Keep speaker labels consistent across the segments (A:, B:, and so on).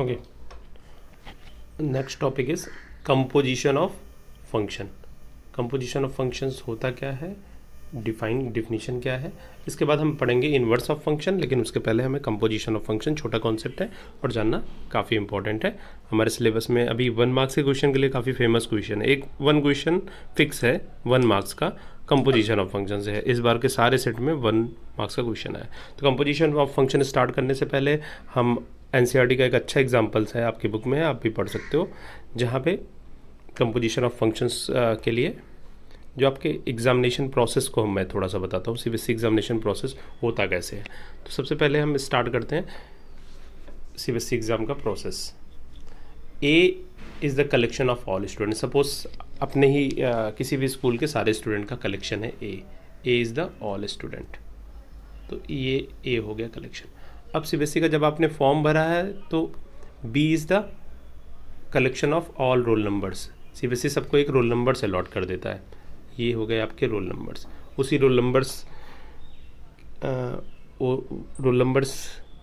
A: Okay next topic is composition of function composition of functions होता क्या है define definition क्या है इसके बाद हम पढ़ेंगे इनवर्स ऑफ फंक्शन लेकिन उसके पहले हमें कंपोजिशन ऑफ फंक्शन छोटा कॉन्सेप्ट है और जानना काफ़ी इंपॉर्टेंट है हमारे सिलेबस में अभी वन मार्क्स के क्वेश्चन के लिए काफ़ी फेमस क्वेश्चन है एक वन क्वेश्चन फिक्स है वन मार्क्स का कंपोजिशन ऑफ फंक्शन है इस बार के सारे सेट में वन मार्क्स का क्वेश्चन है तो कंपोजिशन ऑफ फंक्शन स्टार्ट करने से पहले हम एन का एक अच्छा एग्जाम्पल्स है आपकी बुक में आप भी पढ़ सकते हो जहाँ पे कंपोजिशन ऑफ फंक्शंस के लिए जो आपके एग्जामिनेशन प्रोसेस को हम मैं थोड़ा सा बताता हूँ सी एग्जामिनेशन प्रोसेस होता कैसे है तो सबसे पहले हम स्टार्ट करते हैं सी एग्ज़ाम का process A is the collection of all student suppose अपने ही आ, किसी भी स्कूल के सारे स्टूडेंट का कलेक्शन है A A is the all student तो ये ए हो गया कलेक्शन अब सी का जब आपने फॉर्म भरा है तो B is the collection of all roll numbers C सबको एक रोल नंबर्स अलॉट कर देता है ये हो गए आपके रोल नंबर्स उसी रोल नंबर्स रोल नंबर्स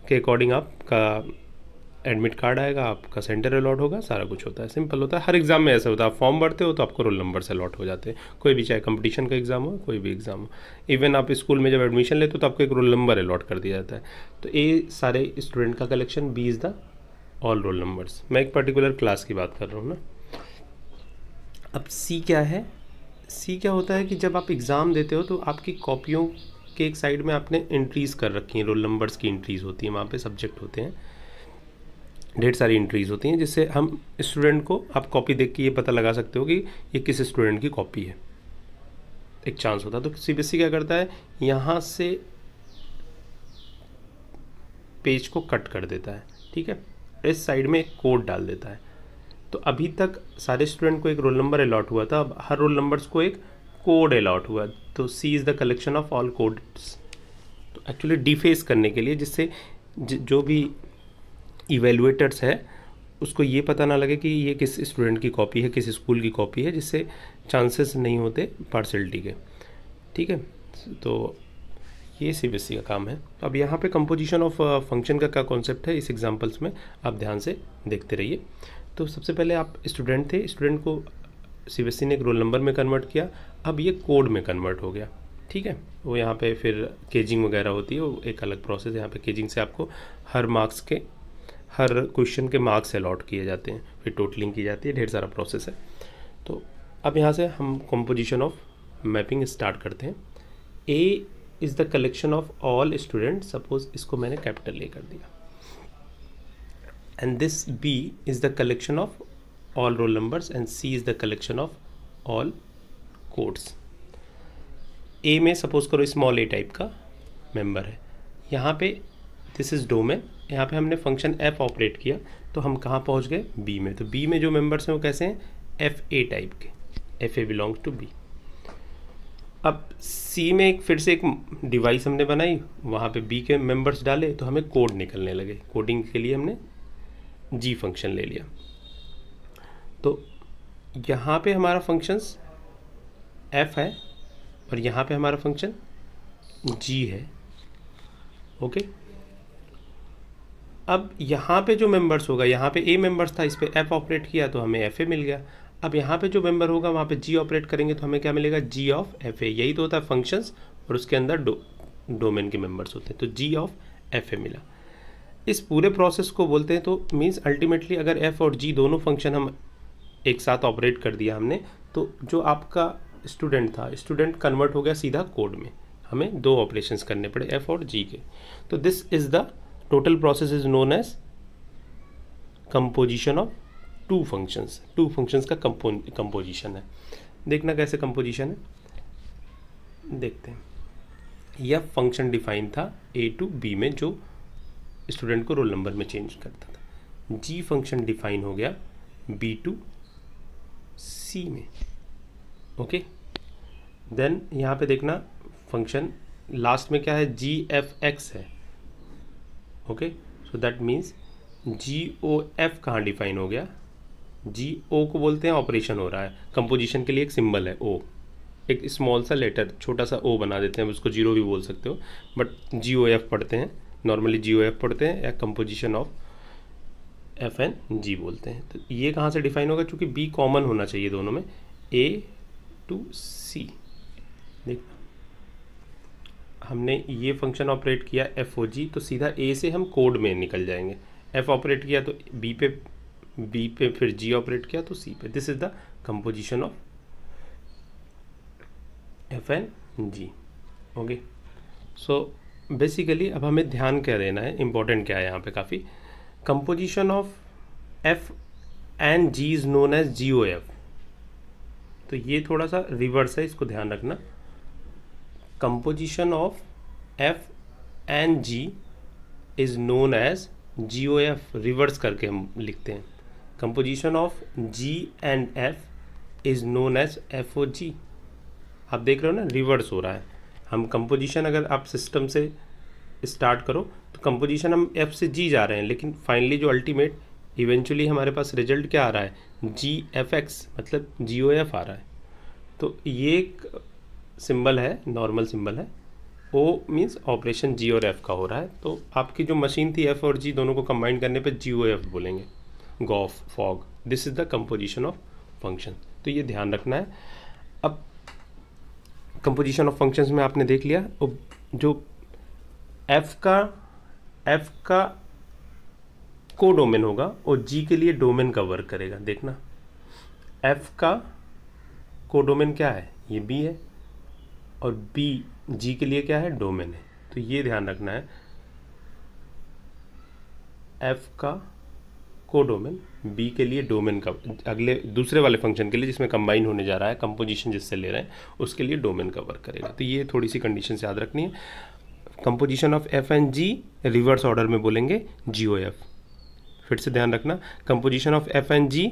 A: के अकॉर्डिंग आपका एडमिट कार्ड आएगा आपका सेंटर अलॉट होगा सारा कुछ होता है सिंपल होता है हर एग्ज़ाम में ऐसा होता है आप फॉर्म भरते हो तो आपको रोल नंबर से अलॉट हो जाते हैं कोई भी चाहे कंपटीशन का एग्ज़ाम हो कोई भी एग्ज़ाम हो इवन आप स्कूल में जब एडमिशन लेते हो तो आपको एक रोल नंबर अलॉट कर दिया जाता है तो ए सारे स्टूडेंट का collection B is the all roll numbers मैं एक पर्टिकुलर क्लास की बात कर रहा हूँ ना अब सी क्या है सी क्या होता है कि जब आप एग्ज़ाम देते हो तो आपकी कॉपियों के एक साइड में आपने एंट्रीज़ कर रखी हैं रोल नंबर्स की एंट्रीज़ होती हैं वहाँ पे सब्जेक्ट होते हैं ढेर सारी इंट्रीज होती हैं जिससे हम स्टूडेंट को आप कॉपी देख के ये पता लगा सकते हो कि ये किस स्टूडेंट की कॉपी है एक चांस होता है तो सी बी e क्या करता है यहाँ से पेज को कट कर देता है ठीक है इस साइड में एक कोड डाल देता है तो अभी तक सारे स्टूडेंट को एक रोल नंबर अलाट हुआ था अब हर रोल नंबर्स को एक कोड अलाट हुआ तो C is the collection of all codes तो एक्चुअली डिफेस करने के लिए जिससे जो भी इवेलुएटर्स है उसको ये पता ना लगे कि ये किस स्टूडेंट की कॉपी है किस स्कूल की कॉपी है जिससे चांसेस नहीं होते पार्सलिटी के ठीक है तो ये सी बी e का काम है अब यहाँ पे कंपोजिशन ऑफ फंक्शन का क्या कॉन्सेप्ट है इस एग्जांपल्स में आप ध्यान से देखते रहिए तो सबसे पहले आप स्टूडेंट थे स्टूडेंट को सी e ने एक रोल नंबर में कन्वर्ट किया अब ये कोड में कन्वर्ट हो गया ठीक है वो यहाँ पे फिर केजिंग वगैरह होती है वो एक अलग प्रोसेस है यहाँ पे केजिंग से आपको हर मार्क्स के हर क्वेश्चन के मार्क्स अलॉट किए जाते हैं फिर टोटलिंग की जाती है ढेर सारा प्रोसेस है तो अब यहाँ से हम कंपोजिशन ऑफ मैपिंग स्टार्ट करते हैं A is the collection of all student suppose इसको मैंने कैपिटल ए कर दिया and this B is the collection of all roll numbers and C is the collection of all codes A में suppose करो small A type का member है यहाँ पे दिस इज़ डोमेन यहाँ पे हमने फंक्शन एफ ऑपरेट किया तो हम कहाँ पहुँच गए बी में तो बी में जो मेम्बर्स हैं वो कैसे हैं एफ ए टाइप के F A belong to B अब सी में एक फिर से एक डिवाइस हमने बनाई वहाँ पे बी के मेम्बर्स डाले तो हमें कोड निकलने लगे कोडिंग के लिए हमने जी फंक्शन ले लिया तो यहाँ पे हमारा फंक्शंस एफ है और यहाँ पे हमारा फंक्शन जी है ओके okay? अब यहाँ पे जो मेंबर्स होगा यहाँ पे ए मेंबर्स था इस पर एफ ऑपरेट किया तो हमें एफ ए मिल गया अब यहाँ पे जो मेंबर होगा वहाँ पे जी ऑपरेट करेंगे तो हमें क्या मिलेगा जी ऑफ एफ ए यही तो होता है फंक्शंस और उसके अंदर डो डोमेन के मेंबर्स होते हैं तो जी ऑफ एफ ए मिला इस पूरे प्रोसेस को बोलते हैं तो मीन्स अल्टीमेटली अगर एफ और जी दोनों फंक्शन हम एक साथ ऑपरेट कर दिया हमने तो जो आपका स्टूडेंट था स्टूडेंट कन्वर्ट हो गया सीधा कोड में हमें दो ऑपरेशंस करने पड़े एफ और जी के तो this is the total process is known as composition of two functions two functions का कंपोजिशन है देखना कैसे कंपोजिशन है देखते हैं यह फंक्शन डिफाइन था ए टू बी में जो स्टूडेंट को रोल नंबर में चेंज करता था जी फंक्शन डिफाइन हो गया बी टू सी में ओके देन यहाँ पे देखना फंक्शन लास्ट में क्या है जी एफ एक्स है okay so that means G O F कहाँ डिफाइन हो गया जी ओ को बोलते हैं ऑपरेशन हो रहा है कंपोजिशन के लिए एक सिंबल है ओ एक स्मॉल सा लेटर छोटा सा ओ बना देते हैं उसको जीरो भी बोल सकते हो बट जी ओ एफ पढ़ते हैं नॉर्मली जी ओ एफ पढ़ते हैं या composition of F and G बोलते हैं तो ये कहाँ से डिफाइन होगा क्योंकि बी कॉमन होना चाहिए दोनों में ए टू सी देख हमने ये फंक्शन ऑपरेट किया एफ ओ जी तो सीधा ए से हम कोड में निकल जाएंगे एफ ऑपरेट किया तो बी पे बी पे फिर जी ऑपरेट किया तो सी पे this is the composition of F and G okay so basically अब हमें ध्यान क्या देना है इंपॉर्टेंट क्या है यहाँ पे काफ़ी composition of F and G is known as G O F तो ये थोड़ा सा रिवर्स है इसको ध्यान रखना composition of f and g is known as G O F reverse करके हम लिखते हैं composition of G and F is known as F O G आप देख रहे हो ना रिवर्स हो रहा है हम कंपोजिशन अगर आप सिस्टम से स्टार्ट करो तो कंपोजिशन हम एफ से जी जा रहे हैं लेकिन फाइनली जो अल्टीमेट इवेंचुअली हमारे पास रिजल्ट क्या आ रहा है जी एफ एक्स मतलब जी ओ एफ आ रहा है तो ये एक सिंबल है नॉर्मल सिंबल है ओ मीन्स ऑपरेशन जी और एफ़ का हो रहा है तो आपकी जो मशीन थी एफ़ और जी दोनों को कंबाइन करने पर जी ओ एफ बोलेंगे gof fog this is the composition of function तो ये ध्यान रखना है अब कंपोजिशन ऑफ फंक्शंस में आपने देख लिया तो जो एफ़ का एफ़ का को डोमेन होगा और जी के लिए डोमेन का वर्क करेगा देखना एफ़ का को डोमेन क्या है ये बी है और बी जी के लिए क्या है डोमेन है तो ये ध्यान रखना है एफ का को डोमेन बी के लिए डोमेन का अगले दूसरे वाले फंक्शन के लिए जिसमें कंबाइन होने जा रहा है कंपोजिशन जिससे ले रहे हैं उसके लिए डोमेन कवर करेगा तो ये थोड़ी सी कंडीशन याद रखनी है composition of F and G reverse order में बोलेंगे जी ओ एफ फिर से ध्यान रखना composition of F and G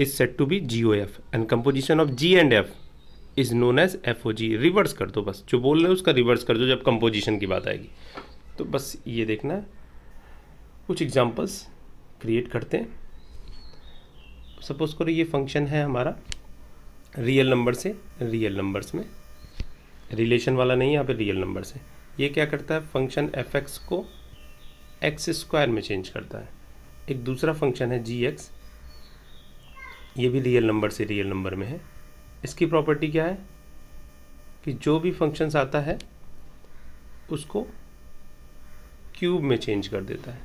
A: is said to be G O F and composition of G and F is known as F O G reverse कर दो बस जो बोल रहे हो उसका रिवर्स कर दो जब कंपोजिशन की बात आएगी तो बस ये देखना है कुछ एग्जाम्पल्स क्रिएट करते हैं सपोज करो ये फंक्शन है हमारा रियल नंबर से रियल नंबर्स में रिलेशन वाला नहीं यहाँ पे रियल नंबर से ये क्या करता है फंक्शन एफ एक्स को एक्स स्क्वायर में चेंज करता है एक दूसरा फंक्शन है जी एक्स ये भी रियल नंबर से रियल नंबर में है इसकी प्रॉपर्टी क्या है कि जो भी फंक्शंस आता है उसको क्यूब में चेंज कर देता है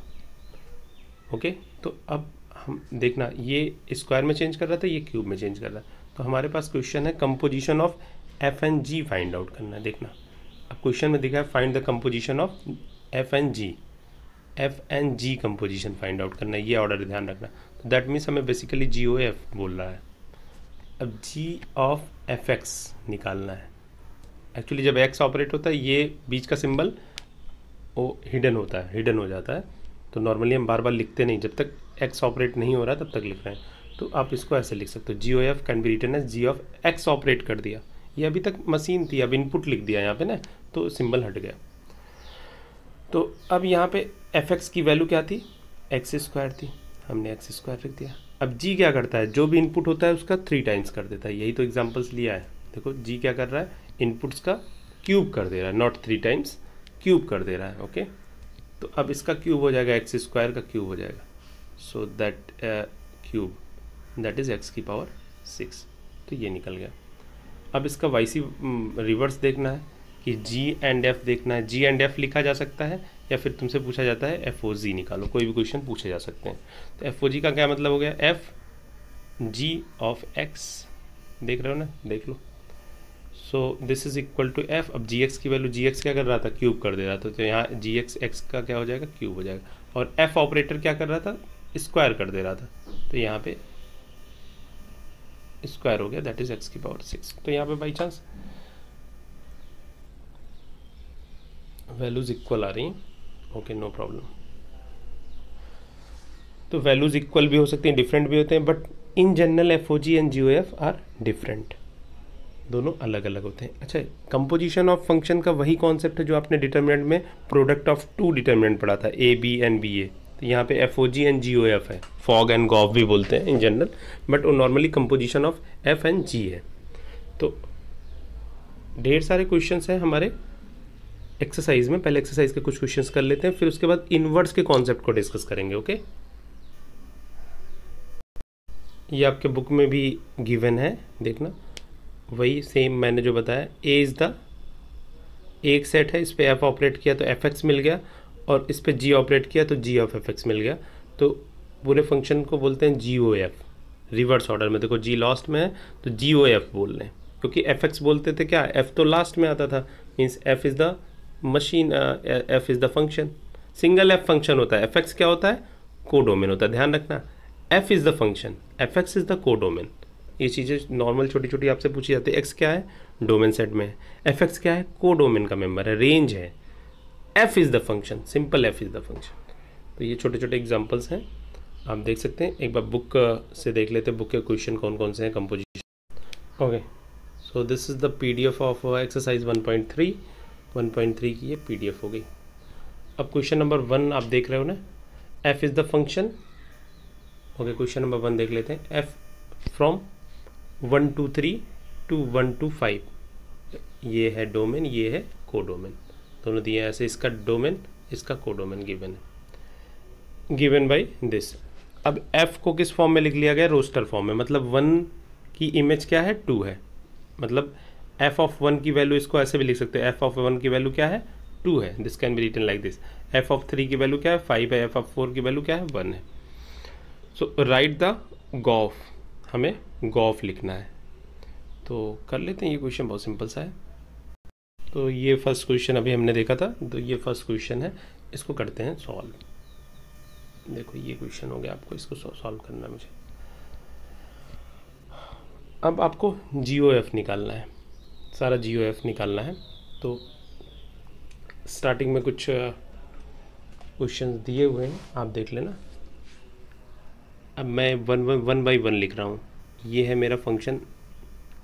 A: ओके तो अब हम देखना ये स्क्वायर में चेंज कर रहा था ये क्यूब में चेंज कर रहा है तो हमारे पास क्वेश्चन है composition of F and G find out करना है देखना अब क्वेश्चन में दिखा है find the composition of F and G F and G composition find out करना है ये ऑर्डर ध्यान रखना तो दैट मीन्स हमें बेसिकली जी ओ एफ बोल रहा है अब जी ऑफ एफ एक्स निकालना है एक्चुअली जब एक्स ऑपरेट होता है ये बीच का सिंबल वो हिडन होता है हिडन हो जाता है तो नॉर्मली हम बार बार लिखते नहीं जब तक एक्स ऑपरेट नहीं हो रहा तब तक लिख रहे हैं तो आप इसको ऐसे लिख सकते हो G O F can be written as G of X operate कर दिया ये अभी तक मशीन थी अब इनपुट लिख दिया यहाँ पे ना तो सिंबल हट गया तो अब यहाँ पे एफ एक्स की वैल्यू क्या थी एक्स स्क्वायर थी हमने एक्स स्क्वायर लिख दिया अब जी क्या करता है जो भी इनपुट होता है उसका थ्री टाइम्स कर देता है यही तो एग्जाम्पल्स लिया है देखो जी क्या कर रहा है इनपुट्स का क्यूब कर दे रहा है नॉट थ्री टाइम्स क्यूब कर दे रहा है ओके तो अब इसका क्यूब हो जाएगा एक्स स्क्वायर का क्यूब हो जाएगा so that cube that is X की पावर सिक्स तो ये निकल गया अब इसका वाई सी रिवर्स देखना है कि जी एंड एफ देखना है जी एंड एफ लिखा जा सकता है या फिर तुमसे पूछा जाता है एफ ओ जी निकालो कोई भी क्वेश्चन पूछे जा सकते हैं तो एफ ओ जी का क्या मतलब हो गया एफ जी ऑफ एक्स देख रहे हो ना देख लो so this is equal to F अब जी एक्स की वैल्यू जी एक्स क्या कर रहा था क्यूब कर दे रहा था तो यहाँ जी एक्स एक्स का क्या हो जाएगा क्यूब हो जाएगा और एफ ऑपरेटर क्या कर रहा था स्क्वायर कर दे रहा था तो यहाँ पे स्क्वायर हो गया दैट इज एक्स की पावर सिक्स तो यहाँ पे बाई चांस वैल्यूज इक्वल आ रही हैं ओके नो प्रॉब्लम तो वैल्यूज़ इक्वल भी हो सकते हैं डिफरेंट भी होते हैं but in general F O G and G O F are different दोनों अलग अलग होते हैं अच्छा कंपोजिशन ऑफ फंक्शन का वही कॉन्सेप्ट है जो आपने डिटर्मिनेंट में प्रोडक्ट ऑफ टू डिटर्मिनेंट पढ़ा था A B and B A तो यहाँ पे F O G and G O F है फॉग एंड गॉफ भी बोलते हैं इन जनरल बट वो normally composition of F and G है तो ढेर सारे क्वेश्चंस हैं हमारे एक्सरसाइज में पहले एक्सरसाइज के कुछ क्वेश्चंस कर लेते हैं फिर उसके बाद इनवर्स के कॉन्सेप्ट को डिस्कस करेंगे ओके ये आपके बुक में भी गिवन है देखना वही सेम मैंने जो बताया ए इज़ द एक सेट है इस पर एफ ऑपरेट किया तो एफ एक्स मिल गया और इस पर जी ऑपरेट किया तो जी ऑफ एफ एक्स मिल गया तो पूरे फंक्शन को बोलते हैं G O F reverse order में देखो जी लास्ट में है तो जी ओ एफ बोल रहे हैं क्योंकि एफ एक्स बोलते थे क्या एफ तो लास्ट में आता था means F is the machine F is the function single F function होता है एफ एक्स क्या होता है कोडोमेन होता है ध्यान रखना F is the function F X is the codomain ये चीज़ें नॉर्मल छोटी छोटी आपसे पूछी जाती है एक्स क्या है डोमेन सेट में है एफ एक्स क्या है कोडोमेन का मेम्बर है रेंज है F is the function simple F is the function तो ये छोटे छोटे एग्जाम्पल्स हैं आप देख सकते हैं एक बार बुक से देख लेते हैं बुक के क्वेश्चन कौन कौन से हैं composition okay so this is the P D F of exercise one point three 1.3 की ये पीडीएफ हो गई अब क्वेश्चन नंबर वन आप देख रहे हो ना F is the function okay question number one देख लेते हैं F from one two three to one two five ये है डोमेन ये है कोडोमेन दोनों दिए ऐसे इसका डोमेन इसका कोडोमेन गिवन है गिवन बाई दिस अब एफ को किस फॉर्म में लिख लिया गया रोस्टर फॉर्म में मतलब वन की इमेज क्या है टू है मतलब एफ ऑफ वन की वैल्यू इसको ऐसे भी लिख सकते हैं एफ ऑफ वन की वैल्यू क्या है टू है this can be written like this F of three की वैल्यू क्या है फाइव है एफ ऑफ फोर की वैल्यू क्या है वन है सो राइट द गॉफ हमें गॉफ लिखना है तो कर लेते हैं ये क्वेश्चन बहुत सिंपल सा है तो ये फर्स्ट क्वेश्चन अभी हमने देखा था तो ये फर्स्ट क्वेश्चन है इसको करते हैं सॉल्व देखो ये क्वेश्चन हो गया आपको इसको सॉल्व करना है मुझे अब आपको जी निकालना है सारा जी ओ एफ निकालना है तो स्टार्टिंग में कुछ क्वेश्चन दिए हुए हैं आप देख लेना अब मैं one one one by one लिख रहा हूँ ये है मेरा फंक्शन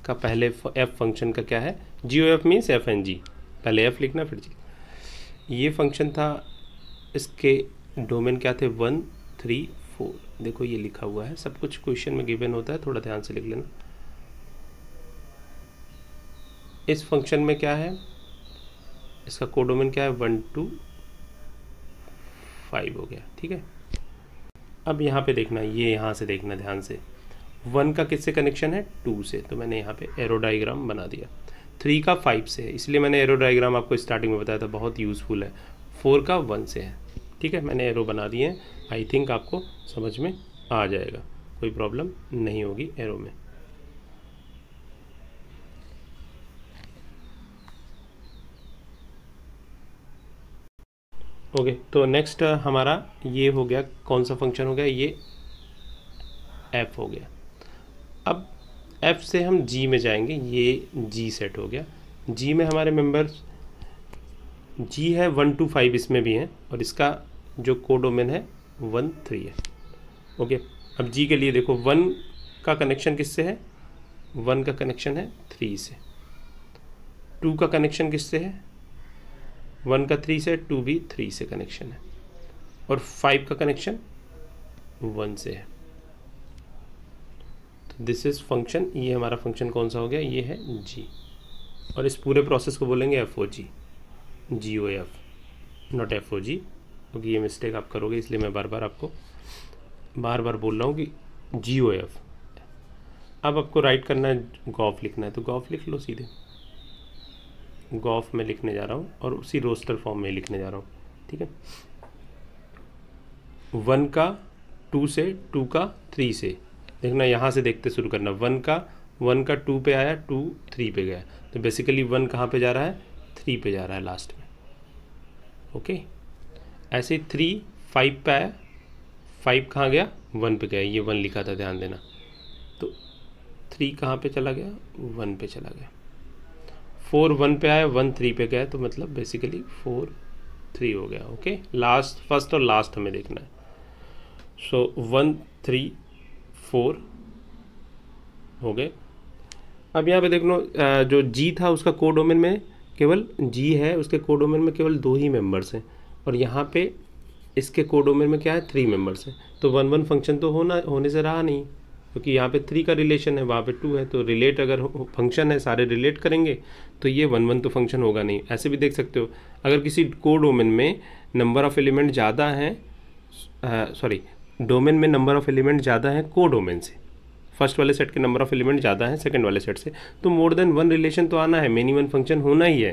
A: का पहले एफ फंक्शन का क्या है G O F means F and G पहले एफ लिखना फिर जी ये फंक्शन था इसके डोमेन क्या थे वन थ्री फोर देखो ये लिखा हुआ है सब कुछ क्वेश्चन में गिवन होता है थोड़ा ध्यान से लिख लेना इस फंक्शन में क्या है इसका कोडोमेन क्या है वन टू फाइव हो गया ठीक है अब यहाँ पे देखना ये यहाँ से देखना ध्यान से वन का किससे कनेक्शन है टू से तो मैंने यहाँ पे एरो डायग्राम बना दिया थ्री का फाइव से है इसलिए मैंने एरो डायग्राम आपको स्टार्टिंग में बताया था बहुत यूज़फुल है फोर का वन से है ठीक है मैंने एरो बना दिए हैं आई थिंक आपको समझ में आ जाएगा कोई प्रॉब्लम नहीं होगी एरो में ओके तो नेक्स्ट uh, हमारा ये हो गया कौन सा फंक्शन हो गया ये एफ हो गया अब एफ से हम जी में जाएंगे ये जी सेट हो गया जी में हमारे मेंबर्स जी है वन टू फाइव इसमें भी हैं और इसका जो कोडोमेन है वन थ्री है ओके अब जी के लिए देखो वन का कनेक्शन किससे है वन का कनेक्शन है थ्री से टू का कनेक्शन किससे है वन का थ्री से टू भी थ्री से कनेक्शन है और फाइव का कनेक्शन वन से है तो दिस इज़ फंक्शन ये हमारा फंक्शन कौन सा हो गया ये है जी और इस पूरे प्रोसेस को बोलेंगे F O G G O F not F O G क्योंकि ये मिस्टेक आप करोगे इसलिए मैं बार बार आपको बार बार बोल रहा हूँ कि जी ओ एफ अब आपको राइट करना है गॉफ लिखना है तो गॉफ लिख लो सीधे गॉफ में लिखने जा रहा हूँ और उसी रोस्टर फॉर्म में लिखने जा रहा हूँ ठीक है वन का टू से टू का थ्री से देखना यहाँ से देखते शुरू करना वन का वन का टू पे आया टू थ्री पे गया तो बेसिकली वन कहाँ पे जा रहा है थ्री पे जा रहा है लास्ट में ओके ऐसे थ्री फाइव पे आया फाइव कहाँ गया वन पे गया ये वन लिखा था ध्यान देना तो थ्री कहाँ पे चला गया वन पे चला गया फोर वन पे आया वन थ्री पे गया तो मतलब बेसिकली फोर थ्री हो गया ओके लास्ट फर्स्ट और लास्ट हमें देखना है सो वन थ्री फोर हो गए अब यहाँ पे देख लो जो जी था उसका डोमेन में केवल जी है उसके डोमेन में केवल दो ही मेंबर्स हैं और यहाँ पे इसके डोमेन में क्या है थ्री मेंबर्स हैं तो वन वन फंक्शन तो होना होने से रहा नहीं क्योंकि यहाँ पे थ्री का रिलेशन है वहाँ पे टू है तो रिलेट अगर फंक्शन है सारे रिलेट करेंगे तो ये वन वन तो फंक्शन होगा नहीं ऐसे भी देख सकते हो अगर किसी को डोमेन में नंबर ऑफ़ एलिमेंट ज़्यादा है सॉरी डोमेन में नंबर ऑफ़ एलिमेंट ज़्यादा है को डोमेन से फर्स्ट वाले सेट के नंबर ऑफ़ एलिमेंट ज़्यादा है सेकेंड वाले सेट से तो मोर देन वन रिलेशन तो आना है मेनी वन फंक्शन होना ही है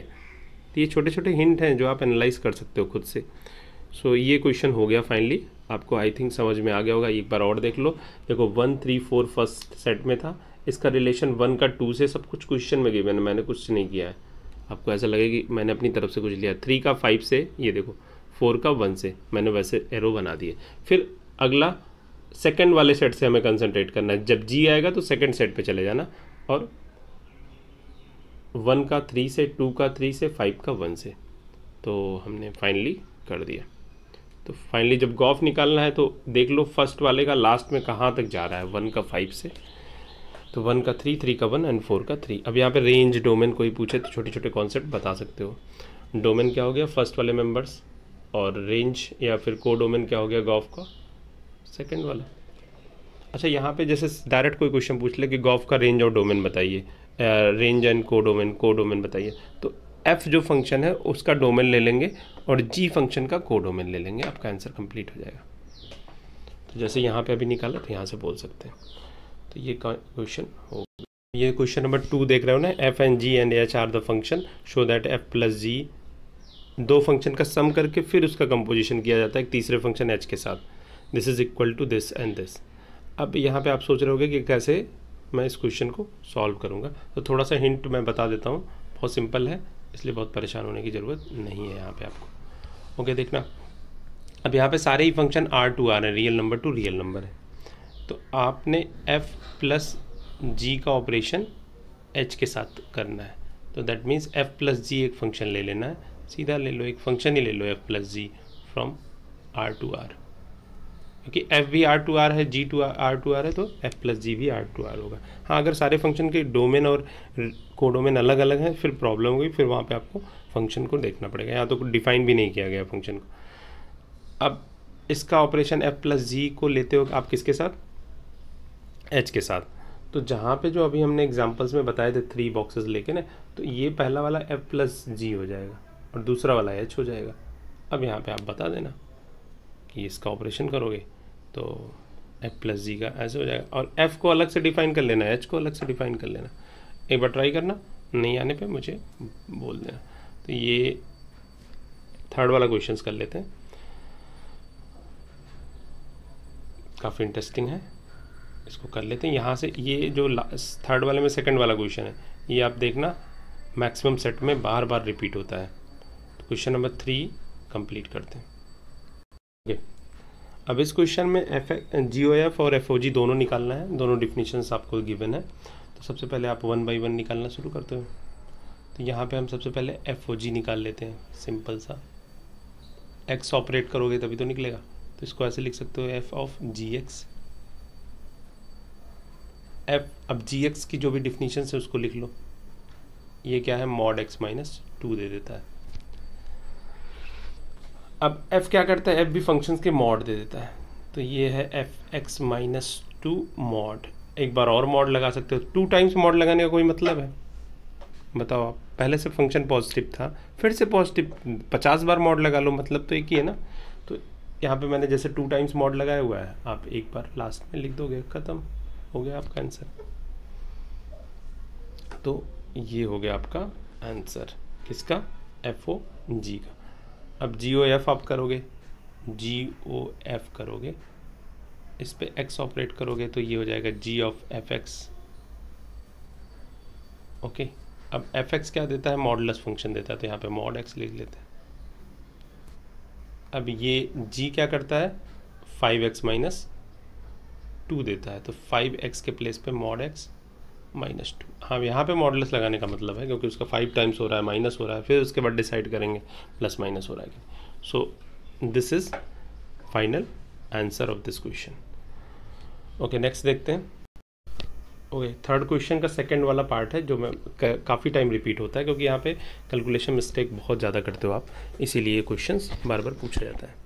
A: तो ये छोटे छोटे हिंट हैं जो आप एनालाइज कर सकते हो खुद से सो so, ये क्वेश्चन हो गया फाइनली आपको आई थिंक समझ में आ गया होगा एक बार और देख लो देखो one three four first set में था इसका रिलेशन वन का टू से सब कुछ क्वेश्चन में गई मैंने मैंने कुछ नहीं किया है आपको ऐसा लगे कि मैंने अपनी तरफ से कुछ लिया थ्री का फाइव से ये देखो फोर का वन से मैंने वैसे एरो बना दिए फिर अगला सेकेंड वाले सेट से हमें कंसनट्रेट करना है जब जी आएगा तो सेकेंड सेट पर चले जाना और वन का थ्री से टू का थ्री से फाइव का वन से तो हमने फाइनली कर दिया तो फाइनली जब गॉफ निकालना है तो देख लो फर्स्ट वाले का लास्ट में कहाँ तक जा रहा है वन का फाइव से तो वन का थ्री थ्री का वन एंड फोर का थ्री अब यहाँ पे रेंज डोमेन कोई पूछे तो छोटे छोटे कॉन्सेप्ट बता सकते हो डोमेन क्या हो गया फर्स्ट वाले मेंबर्स और रेंज या फिर को डोमेन क्या हो गया गॉफ का सेकेंड वाला अच्छा यहाँ पे जैसे डायरेक्ट कोई क्वेश्चन पूछ ले कि गॉफ का रेंज और डोमेन बताइए रेंज एंड को डोमेन को डोमेन बताइए तो एफ जो फंक्शन है उसका डोमेन ले लेंगे और जी फंक्शन का को डोमेन ले लेंगे आपका आंसर कंप्लीट हो जाएगा तो जैसे यहाँ पे अभी निकाला तो यहाँ से बोल सकते हैं तो ये क्वेश्चन हो ये क्वेश्चन नंबर टू देख रहे हो ना F and G and H R the function show that F plus G दो फंक्शन का सम करके फिर उसका कंपोजिशन किया जाता है एक तीसरे फंक्शन एच के साथ this is equal to this and this अब यहाँ पे आप सोच रहे होगे कि कैसे मैं इस क्वेश्चन को सॉल्व करूँगा तो थोड़ा सा हिंट मैं बता देता हूँ बहुत सिंपल है इसलिए बहुत परेशान होने की ज़रूरत नहीं है यहाँ पे आपको ओके देखना अब यहाँ पे सारे ही फंक्शन आर टू आ रहे हैं real number to real number है तो आपने एफ़ प्लस जी का ऑपरेशन एच के साथ करना है तो that means F plus G एक फंक्शन ले लेना है सीधा ले लो एक फंक्शन ही ले लो F plus G from R to R क्योंकि एफ भी आर टू आर है G to R to R है तो एफ प्लस जी भी आर टू आर होगा हाँ अगर सारे फंक्शन के डोमेन और कोडोमेन अलग अलग हैं फिर प्रॉब्लम होगी फिर वहाँ पे आपको फंक्शन को देखना पड़ेगा यहाँ तो डिफाइन भी नहीं किया गया फंक्शन को अब इसका ऑपरेशन एफ प्लस जी को लेते हो आप किसके साथ एच के साथ तो जहाँ पे जो अभी हमने एग्जांपल्स में बताए थे थ्री बॉक्सेस लेके ना तो ये पहला वाला एफ प्लस जी हो जाएगा और दूसरा वाला एच हो जाएगा अब यहाँ पे आप बता देना कि इसका ऑपरेशन करोगे तो एफ प्लस जी का ऐसे हो जाएगा और एफ़ को अलग से डिफाइन कर लेना एच को अलग से डिफाइन कर लेना एक बार ट्राई करना नहीं आने पे मुझे बोल देना तो ये थर्ड वाला क्वेश्चन कर लेते हैं काफ़ी इंटरेस्टिंग है इसको कर लेते हैं यहाँ से ये जो थर्ड वाले में सेकंड वाला क्वेश्चन है ये आप देखना मैक्सिमम सेट में बार बार रिपीट होता है तो क्वेश्चन नंबर थ्री कंप्लीट करते हैं ओके okay. अब इस क्वेश्चन में एफ जी ओ एफ और एफ ओ जी दोनों निकालना है दोनों डिफिनीशंस आपको गिवन है तो सबसे पहले आप वन बाई वन निकालना शुरू करते हो तो यहाँ पे हम सबसे पहले एफ ओ जी निकाल लेते हैं सिंपल सा एक्स ऑपरेट करोगे तभी तो निकलेगा तो इसको ऐसे लिख सकते हो F of G X F अब जी एक्स की जो भी डिफिनीशन है उसको लिख लो ये क्या है मॉड एक्स माइनस टू दे देता है अब f क्या करता है f भी फंक्शंस के मॉड दे देता है तो ये है F X minus two mod एक बार और मॉड लगा सकते हो टू टाइम्स मॉड लगाने का कोई मतलब है बताओ आप पहले से फंक्शन पॉजिटिव था फिर से पॉजिटिव पचास बार मॉड लगा लो मतलब तो एक ही है ना तो यहाँ पे मैंने जैसे टू टाइम्स मॉड लगाया हुआ है आप एक बार लास्ट में लिख दोगे ख़त्म हो गया आपका आंसर तो ये हो गया आपका आंसर किसका एफ ओ जी का अब जी ओ एफ आप करोगे जी ओ एफ करोगे इस पर एक्स ऑपरेट करोगे तो ये हो जाएगा G of F X okay अब एफ एक्स क्या देता है मॉडलस फंक्शन देता है तो यहाँ पे मॉड एक्स लिख लेते हैं अब ये जी क्या करता है फाइव एक्स माइनस टू देता है तो फाइव एक्स के प्लेस पे मॉड एक्स माइनस टू हाँ यहाँ पे मॉडल्स लगाने का मतलब है क्योंकि उसका फाइव टाइम्स हो रहा है माइनस हो रहा है फिर उसके बाद डिसाइड करेंगे प्लस माइनस हो रहा है so this is final answer of this question okay next देखते हैं ओके थर्ड क्वेश्चन का सेकंड वाला पार्ट है जो मैं काफ़ी टाइम रिपीट होता है क्योंकि यहाँ पे कैलकुलेशन मिस्टेक बहुत ज़्यादा करते हो आप इसीलिए क्वेश्चन बार बार पूछा जाता है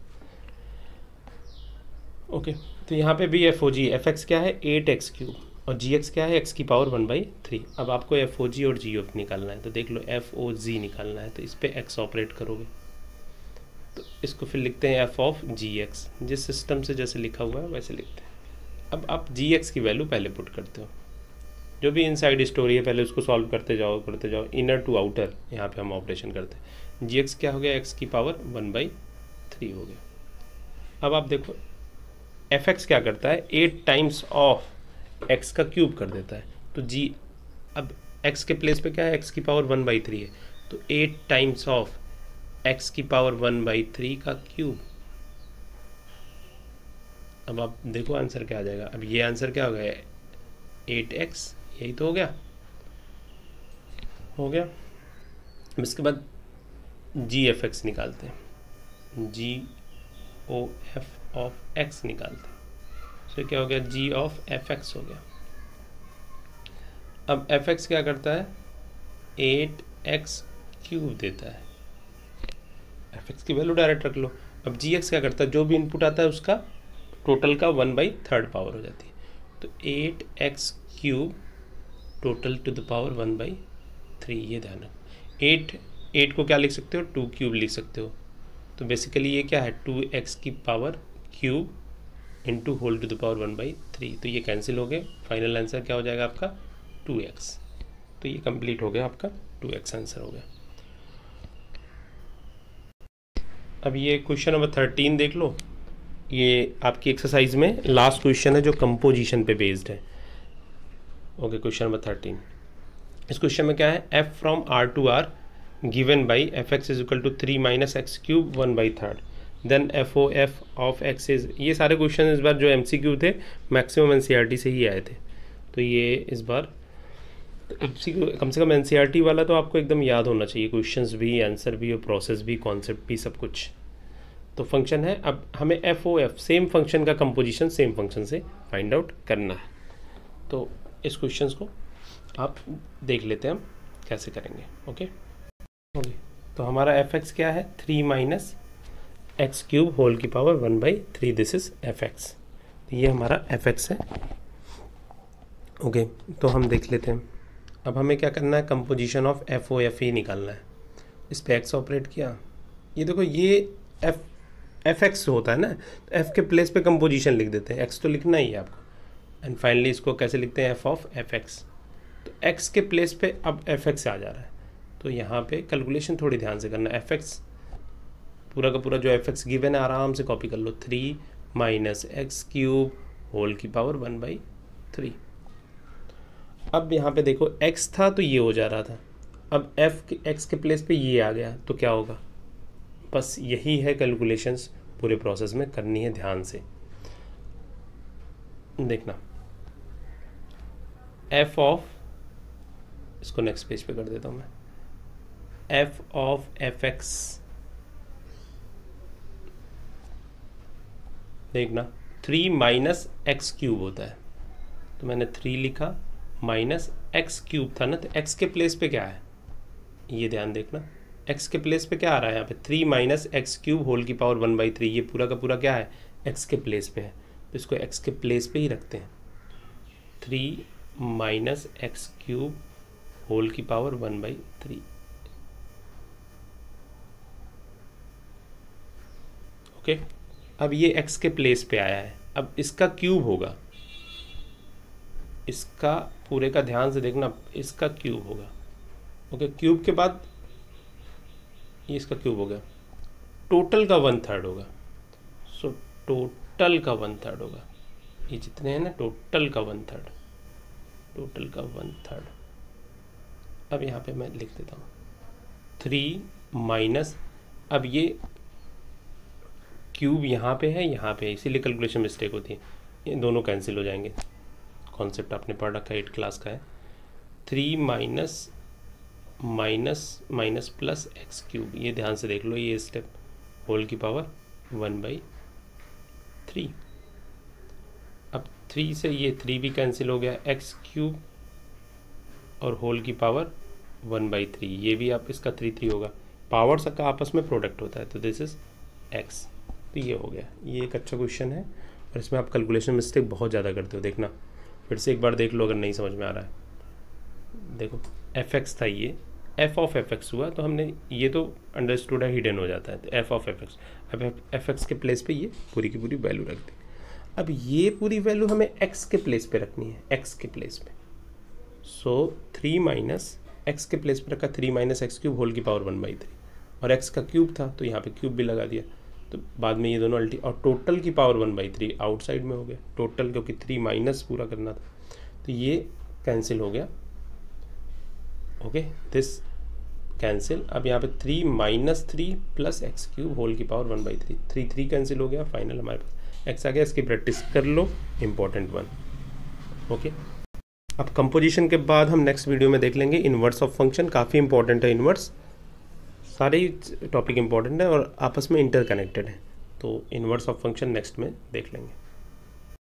A: ओके okay, तो यहाँ पे भी F O G F X क्या है एट एक्स क्यूब और जी एक्स क्या है एक्स की पावर वन बाई थ्री अब आपको एफ ओ जी और जी ओ निकालना है तो देख लो एफ ओ जी निकालना है तो इस पर एक्स ऑपरेट करोगे तो इसको फिर लिखते हैं एफ ऑफ जी एक्स जिस सिस्टम से जैसे लिखा हुआ है वैसे लिखते हैं अब आप जी एक्स की वैल्यू पहले पुट करते हो जो भी इनसाइड स्टोरी है पहले उसको सॉल्व करते जाओ करते जाओ इनर टू आउटर यहाँ पर हम ऑपरेशन करते हैं जी एक्स क्या हो गया एक्स की पावर वन बाई थ्री हो गया अब आप देखो एफ एक्स क्या करता है एट टाइम्स ऑफ एक्स का क्यूब कर देता है तो जी अब एक्स के प्लेस पे क्या है एक्स की पावर वन बाई थ्री है तो एट टाइम्स ऑफ एक्स की पावर वन बाई थ्री का क्यूब अब आप देखो आंसर क्या आ जाएगा अब ये आंसर क्या हो गया एट एक्स यही तो हो गया हो गया अब इसके बाद जी एफ एक्स निकालते हैं G O F of X निकालते हैं फिर क्या हो गया जी ऑफ एफ एक्स हो गया अब एफ एक्स क्या करता है एट एक्स क्यूब देता है एफ एक्स की वैल्यू डायरेक्ट रख लो अब जी एक्स क्या करता है जो भी इनपुट आता है उसका टोटल का वन बाई थर्ड पावर हो जाती है तो eight X cube total to the power one by three ये ध्यान रखो एट एट को क्या लिख सकते हो टू क्यूब लिख सकते हो तो बेसिकली ये क्या है टू एक्स की power cube two whole to the power one by three तो ये कैंसिल हो गए फाइनल आंसर क्या हो जाएगा आपका टू एक्स तो ये कंप्लीट हो गया आपका टू एक्स आंसर हो गया अब ये क्वेश्चन नंबर थर्टीन देख लो ये आपकी एक्सरसाइज में लास्ट क्वेश्चन है जो कंपोजिशन पे बेस्ड है ओके क्वेश्चन नंबर थर्टीन इस क्वेश्चन में क्या है F from R to R given by F X is equal to three minus X cube one by third then F O F of X's ये सारे question इस बार जो M C Q थे maximum N C R T से ही आए थे तो ये इस बार एम सी क्यू कम से कम एन सी आर टी वाला तो आपको एकदम याद होना चाहिए क्वेश्चन भी आंसर भी और प्रोसेस भी कॉन्सेप्ट भी सब कुछ तो फंक्शन है अब हमें F O F same function का कंपोजिशन सेम फंक्शन से फाइंड आउट करना है तो इस क्वेश्चन को आप देख लेते हैं हम कैसे करेंगे ओके ओके तो हमारा एफ एक्स क्या है three minus X cube whole की power one by three this is F X ये हमारा एफ एक्स है ओके okay, तो हम देख लेते हैं अब हमें क्या करना है composition of F O F ई निकालना है इस पर एक्स ऑपरेट किया ये देखो ये एफ एफ एक्स होता है ना तो एफ के प्लेस पे कंपोजिशन लिख देते हैं एक्स तो लिखना ही है आपको एंड फाइनली इसको कैसे लिखते हैं एफ ऑफ एफ एक्स तो एक्स के प्लेस पे अब एफ एक्स आ जा रहा है तो यहाँ पे कैलकुलेशन थोड़ी ध्यान से करना एफ एक्स पूरा का पूरा जो एफ एक्स गिवेन है आराम से कॉपी कर लो three minus X cube whole की पावर वन बाई थ्री अब यहाँ पे देखो एक्स था तो ये हो जा रहा था अब एफ के के प्लेस पे ये आ गया तो क्या होगा बस यही है कैलकुलेशंस पूरे प्रोसेस में करनी है ध्यान से देखना एफ ऑफ इसको नेक्स्ट पेज पे कर देता हूँ मैं एफ ऑफ एफ एक्स देखना थ्री माइनस एक्स क्यूब होता है तो मैंने थ्री लिखा माइनस एक्स क्यूब था ना तो एक्स के प्लेस पे क्या है ये ध्यान देखना एक्स के प्लेस पे क्या आ रहा है यहाँ पे three minus X cube whole की पावर वन बाई थ्री ये पूरा का पूरा क्या है एक्स के प्लेस पे है तो इसको एक्स के प्लेस पे ही रखते हैं three minus X cube whole की power one by three okay अब ये x के प्लेस पे आया है अब इसका क्यूब होगा इसका पूरे का ध्यान से देखना इसका क्यूब होगा ओके क्यूब के बाद ये इसका क्यूब हो गया टोटल का वन थर्ड होगा सो टोटल का वन थर्ड होगा ये जितने हैं ना टोटल का वन थर्ड टोटल का वन थर्ड अब यहाँ पे मैं लिख देता हूँ थ्री माइनस अब ये क्यूब यहाँ पे है यहाँ पे है इसीलिए कैलकुलेशन मिस्टेक होती है ये दोनों कैंसिल हो जाएंगे कॉन्सेप्ट आपने पढ़ रखा है एट क्लास का है three minus minus minus plus X cube ये ध्यान से देख लो ये स्टेप होल की पावर वन बाई थ्री अब थ्री से ये थ्री भी कैंसिल हो गया एक्स क्यूब और होल की पावर वन बाई थ्री ये भी आप इसका थ्री थ्री होगा पावर सबका आपस में प्रोडक्ट होता है तो दिस इज़ एक्स तो ये हो गया ये एक अच्छा क्वेश्चन है और इसमें आप कैलकुलेशन मिस्टेक बहुत ज़्यादा करते हो देखना फिर से एक बार देख लो अगर नहीं समझ में आ रहा है देखो एफ एक्स था ये एफ ऑफ एफ एक्स हुआ तो हमने ये तो अंडरस्टूड है हिडन हो जाता है तो एफ ऑफ एफ एक्स अब एफ एक्स के प्लेस पे ये पूरी की पूरी वैल्यू रख दी अब ये पूरी वैल्यू हमें एक्स के प्लेस पे रखनी है एक्स के प्लेस पे सो थ्री माइनस एक्स के प्लेस पे रखा three minus X cube whole की पावर वन बाई थ्री और एक्स का क्यूब था तो यहाँ पर क्यूब भी लगा दिया तो बाद में ये दोनों अल्टी और टोटल की power one by three outside में हो गया टोटल क्योंकि थ्री माइनस पूरा करना था तो ये कैंसिल हो गया ओके दिस कैंसिल अब यहाँ पे three minus three plus X cube whole की power one by three three three cancel हो गया फाइनल हमारे पास एक्स आ गया इसकी प्रैक्टिस कर लो इम्पोर्टेंट वन ओके अब कंपोजिशन के बाद हम नेक्स्ट वीडियो में देख लेंगे इन्वर्स ऑफ फंक्शन काफ़ी इंपॉर्टेंट है इन्वर्स सारे ही टॉपिक इम्पॉर्टेंट हैं और आपस में इंटरकनेक्टेड हैं तो इनवर्स ऑफ फंक्शन नेक्स्ट में देख लेंगे